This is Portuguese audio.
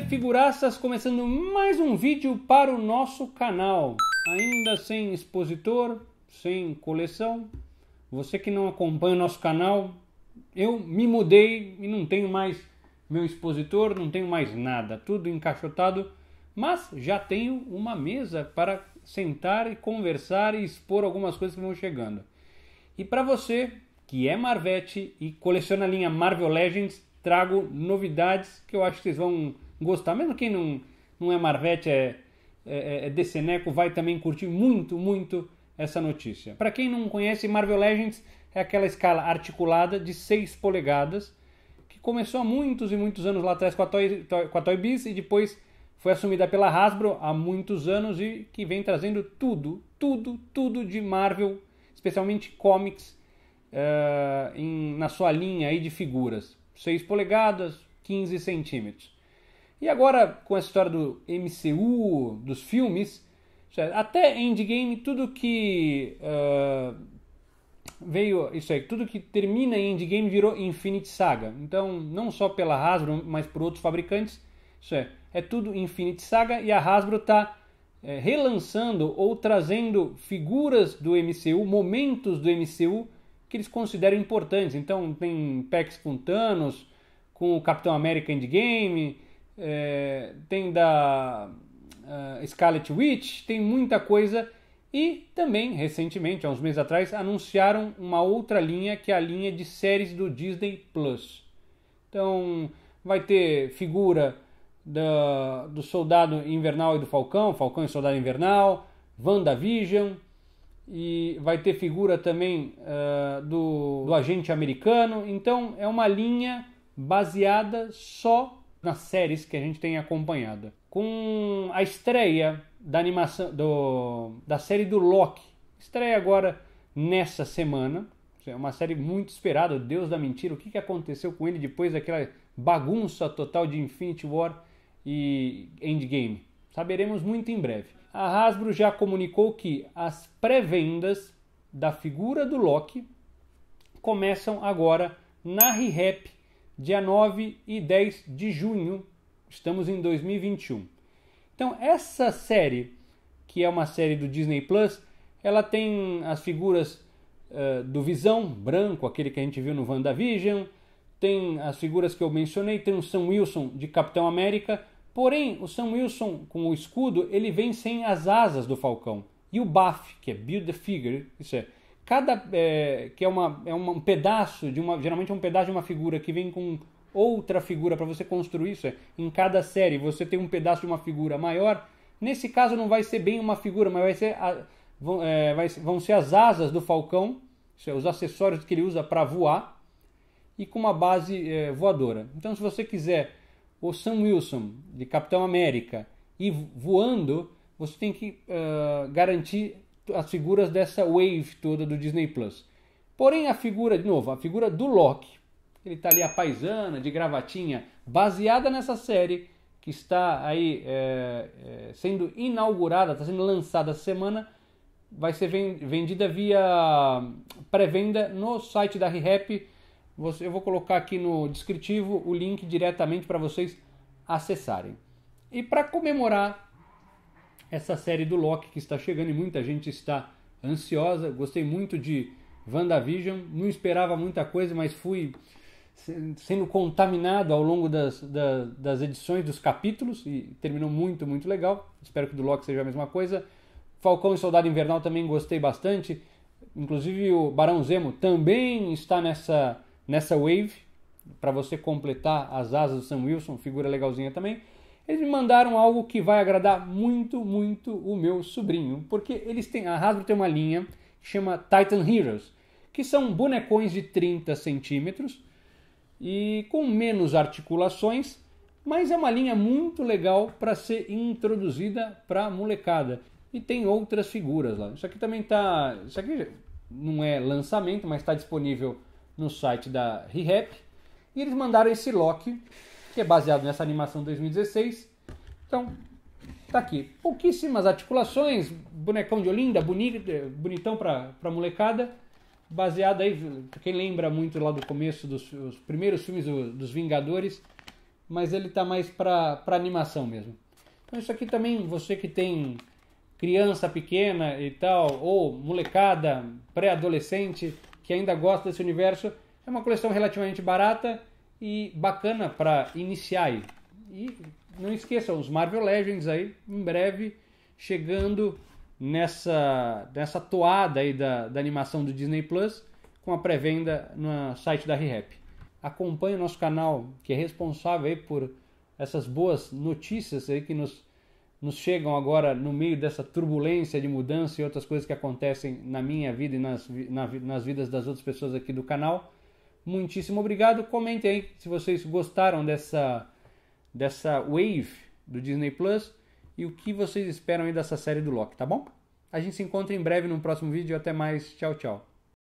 fazer figuraças começando mais um vídeo para o nosso canal. Ainda sem expositor, sem coleção. Você que não acompanha o nosso canal, eu me mudei e não tenho mais meu expositor, não tenho mais nada, tudo encaixotado, mas já tenho uma mesa para sentar e conversar e expor algumas coisas que vão chegando. E para você que é Marvete e coleciona a linha Marvel Legends, trago novidades que eu acho que vocês vão gostar. Mesmo quem não, não é Marvete, é, é, é, é Deceneco, vai também curtir muito, muito essa notícia. Para quem não conhece, Marvel Legends é aquela escala articulada de 6 polegadas que começou há muitos e muitos anos lá atrás com a Toy, Toy, com a Toy Biz e depois foi assumida pela Hasbro há muitos anos e que vem trazendo tudo, tudo, tudo de Marvel, especialmente comics, uh, em, na sua linha aí de figuras. 6 polegadas, 15 centímetros. E agora, com a história do MCU, dos filmes, até Endgame, tudo que uh, veio, isso aí, tudo que termina em Endgame virou Infinite Saga. Então, não só pela Hasbro, mas por outros fabricantes, isso é, é tudo Infinite Saga e a Hasbro está é, relançando ou trazendo figuras do MCU, momentos do MCU que eles consideram importantes. Então, tem packs com Thanos, com o Capitão América Endgame é, tem da uh, Scarlet Witch, tem muita coisa. E também, recentemente, há uns meses atrás, anunciaram uma outra linha que é a linha de séries do Disney Plus. Então, vai ter figura da, do Soldado Invernal e do Falcão, Falcão e Soldado Invernal, WandaVision, e vai ter figura também uh, do, do agente americano. Então, é uma linha baseada só nas séries que a gente tem acompanhado. Com a estreia da animação do, da série do Loki, estreia agora nessa semana. É uma série muito esperada, Deus da Mentira. O que, que aconteceu com ele depois daquela bagunça total de Infinity War e Endgame? Saberemos muito em breve. A Hasbro já comunicou que as pré-vendas da figura do Loki começam agora na ReHap dia 9 e 10 de junho. Estamos em 2021. Então, essa série, que é uma série do Disney Plus, ela tem as figuras uh, do Visão, branco, aquele que a gente viu no WandaVision, tem as figuras que eu mencionei, tem o Sam Wilson de Capitão América, porém o Sam Wilson com o escudo, ele vem sem as asas do Falcão. E o Baf, que é Build the Figure, isso é cada é, que é, uma, é uma, um pedaço de uma geralmente é um pedaço de uma figura que vem com outra figura para você construir isso é, em cada série você tem um pedaço de uma figura maior nesse caso não vai ser bem uma figura mas vai ser a, vão, é, vai, vão ser as asas do falcão é, os acessórios que ele usa para voar e com uma base é, voadora então se você quiser o Sam Wilson de Capitão América e voando você tem que uh, garantir as figuras dessa wave toda do Disney Plus. Porém, a figura, de novo, a figura do Loki, ele está ali a paisana, de gravatinha, baseada nessa série que está aí é, é, sendo inaugurada, está sendo lançada essa semana, vai ser vendida via pré-venda no site da ReHap. Eu vou colocar aqui no descritivo o link diretamente para vocês acessarem. E para comemorar essa série do Loki que está chegando e muita gente está ansiosa. Gostei muito de WandaVision, não esperava muita coisa, mas fui sendo contaminado ao longo das, das, das edições, dos capítulos, e terminou muito, muito legal. Espero que do Loki seja a mesma coisa. Falcão e Soldado Invernal também gostei bastante. Inclusive o Barão Zemo também está nessa, nessa wave, para você completar as asas do Sam Wilson, figura legalzinha também eles me mandaram algo que vai agradar muito, muito o meu sobrinho, porque eles têm, a Hasbro tem uma linha que chama Titan Heroes, que são bonecões de 30 centímetros e com menos articulações, mas é uma linha muito legal para ser introduzida para a molecada. E tem outras figuras lá. Isso aqui também está isso aqui não é lançamento, mas está disponível no site da ReHap. E eles mandaram esse Loki que é baseado nessa animação 2016. Então, tá aqui. Pouquíssimas articulações, bonecão de Olinda, boni, bonitão pra, pra molecada. Baseado aí, pra quem lembra muito lá do começo dos primeiros filmes do, dos Vingadores, mas ele tá mais pra, pra animação mesmo. Então isso aqui também, você que tem criança pequena e tal, ou molecada, pré-adolescente, que ainda gosta desse universo, é uma coleção relativamente barata e bacana para iniciar aí. E não esqueçam, os Marvel Legends aí, em breve, chegando nessa, nessa toada aí da, da animação do Disney Plus, com a pré-venda no site da ReHap. Acompanhe o nosso canal, que é responsável aí por essas boas notícias aí que nos, nos chegam agora no meio dessa turbulência de mudança e outras coisas que acontecem na minha vida e nas, na, nas vidas das outras pessoas aqui do canal. Muitíssimo obrigado. Comentem aí se vocês gostaram dessa, dessa wave do Disney Plus e o que vocês esperam aí dessa série do Loki, tá bom? A gente se encontra em breve no próximo vídeo. Até mais. Tchau, tchau.